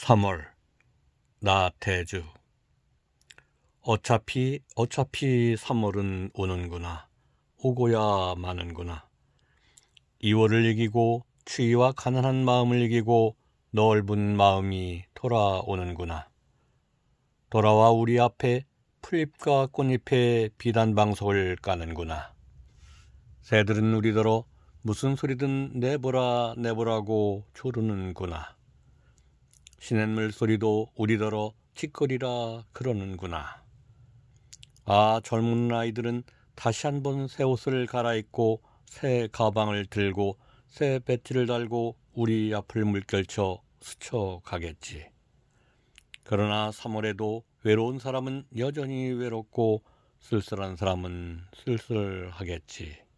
3월 나태주 어차피 어차피 3월은 오는구나 오고야 마는구나 2월을 이기고 추위와 가난한 마음을 이기고 넓은 마음이 돌아오는구나 돌아와 우리 앞에 풀잎과 꽃잎의 비단 방석을 까는구나 새들은 우리더러 무슨 소리든 내보라 내보라고 조르는구나 시냇물 소리도 우리더러 티끌이라 그러는구나. 아, 젊은 아이들은 다시 한번 새 옷을 갈아입고 새 가방을 들고 새 배티를 달고 우리 앞을 물결쳐 스쳐가겠지. 그러나 3월에도 외로운 사람은 여전히 외롭고 쓸쓸한 사람은 쓸쓸하겠지.